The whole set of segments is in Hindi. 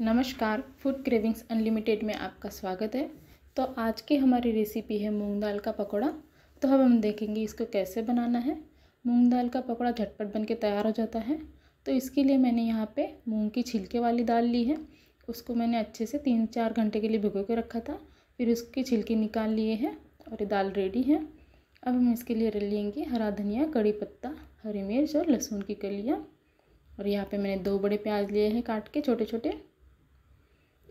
नमस्कार फूड क्रेविंग्स अनलिमिटेड में आपका स्वागत है तो आज की हमारी रेसिपी है मूंग दाल का पकौड़ा तो अब हम देखेंगे इसको कैसे बनाना है मूंग दाल का पकौड़ा झटपट बन के तैयार हो जाता है तो इसके लिए मैंने यहाँ पे मूंग की छिलके वाली दाल ली है उसको मैंने अच्छे से तीन चार घंटे के लिए भिगो के रखा था फिर उसके छिलके निकाल लिए हैं और ये दाल रेडी है अब हम इसके लिए लेंगे हरा धनिया कड़ी पत्ता हरी मिर्च और लहसुन की कलियाँ और यहाँ पर मैंने दो बड़े प्याज लिए हैं काट के छोटे छोटे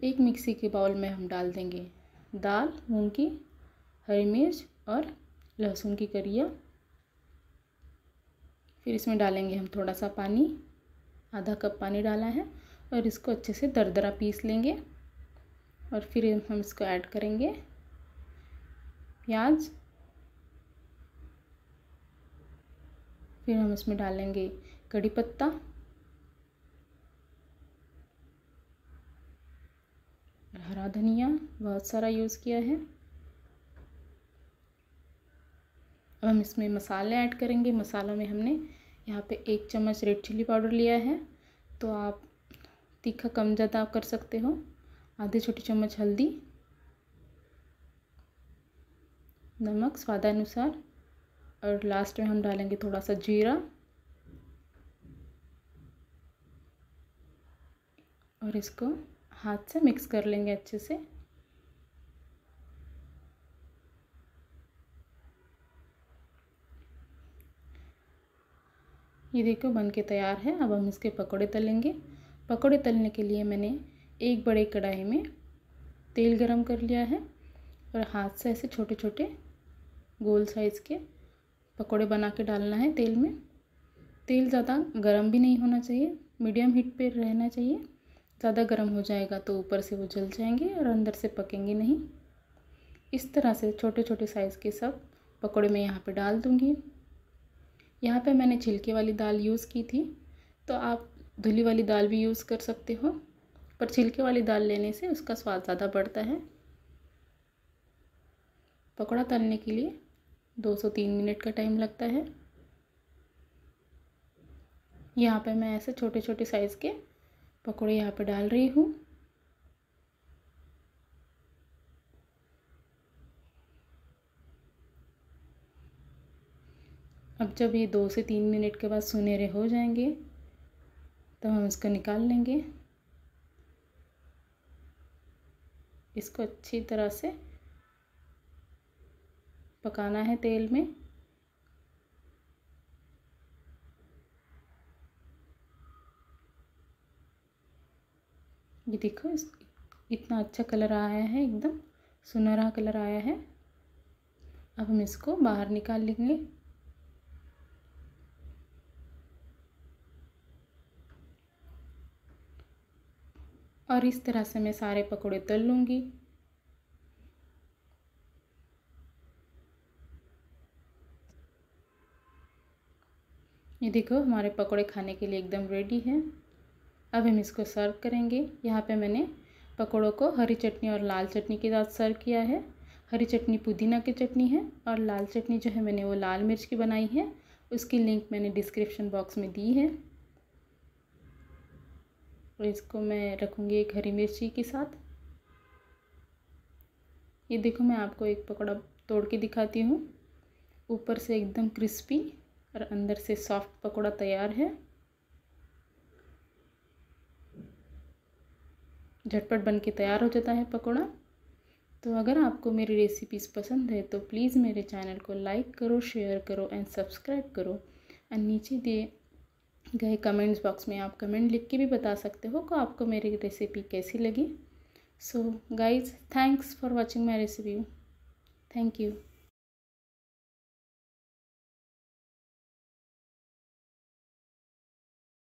एक मिक्सी के बाउल में हम डाल देंगे दाल मूंग की हरी मिर्च और लहसुन की करिया फिर इसमें डालेंगे हम थोड़ा सा पानी आधा कप पानी डाला है और इसको अच्छे से दरदरा पीस लेंगे और फिर हम इसको ऐड करेंगे प्याज फिर हम इसमें डालेंगे कड़ी पत्ता हरा धनिया बहुत सारा यूज़ किया है अब हम इसमें मसाले ऐड करेंगे मसालों में हमने यहाँ पे एक चम्मच रेड चिल्ली पाउडर लिया है तो आप तीखा कम ज़्यादा आप कर सकते हो आधे छोटी चम्मच हल्दी नमक स्वादानुसार और लास्ट में हम डालेंगे थोड़ा सा जीरा और इसको हाथ से मिक्स कर लेंगे अच्छे से ये देखो बन के तैयार है अब हम इसके पकौड़े तलेंगे पकौड़े तलने के लिए मैंने एक बड़े कढ़ाई में तेल गरम कर लिया है और हाथ से ऐसे छोटे छोटे गोल साइज़ के पकौड़े बना के डालना है तेल में तेल ज़्यादा गरम भी नहीं होना चाहिए मीडियम हीट पे रहना चाहिए ज़्यादा गर्म हो जाएगा तो ऊपर से वो जल जाएंगे और अंदर से पकेंगे नहीं इस तरह से छोटे छोटे साइज़ के सब पकौड़े मैं यहाँ पे डाल दूँगी यहाँ पे मैंने छिलके वाली दाल यूज़ की थी तो आप धुली वाली दाल भी यूज़ कर सकते हो पर छिलके वाली दाल लेने से उसका स्वाद ज़्यादा बढ़ता है पकौड़ा तलने के लिए तीन मिनट का टाइम लगता है यहाँ पे मैं ऐसे छोटे छोटे साइज़ के पकौड़े यहाँ पर डाल रही हूँ अब जब ये दो से तीन मिनट के बाद सुनहरे हो जाएंगे तो हम इसको निकाल लेंगे इसको अच्छी तरह से पकाना है तेल में ये देखो इस इतना अच्छा कलर आया है एकदम सुनहरा कलर आया है अब हम इसको बाहर निकाल लेंगे और इस तरह से मैं सारे पकौड़े तल लूँगी ये देखो हमारे पकौड़े खाने के लिए एकदम रेडी हैं अब हम इसको सर्व करेंगे यहाँ पे मैंने पकौड़ों को हरी चटनी और लाल चटनी के साथ सर्व किया है हरी चटनी पुदीना की चटनी है और लाल चटनी जो है मैंने वो लाल मिर्च की बनाई है उसकी लिंक मैंने डिस्क्रिप्शन बॉक्स में दी है और इसको मैं रखूँगी एक हरी मिर्ची के साथ ये देखो मैं आपको एक पकौड़ा तोड़ के दिखाती हूँ ऊपर से एकदम क्रिस्पी और अंदर से सॉफ्ट पकौड़ा तैयार है झटपट बन के तैयार हो जाता है पकौड़ा तो अगर आपको मेरी रेसिपीज़ पसंद है तो प्लीज़ मेरे चैनल को लाइक करो शेयर करो एंड सब्सक्राइब करो एंड नीचे दिए गए कमेंट्स बॉक्स में आप कमेंट लिख के भी बता सकते हो कि आपको मेरी रेसिपी कैसी लगी so guys thanks for watching my recipe thank you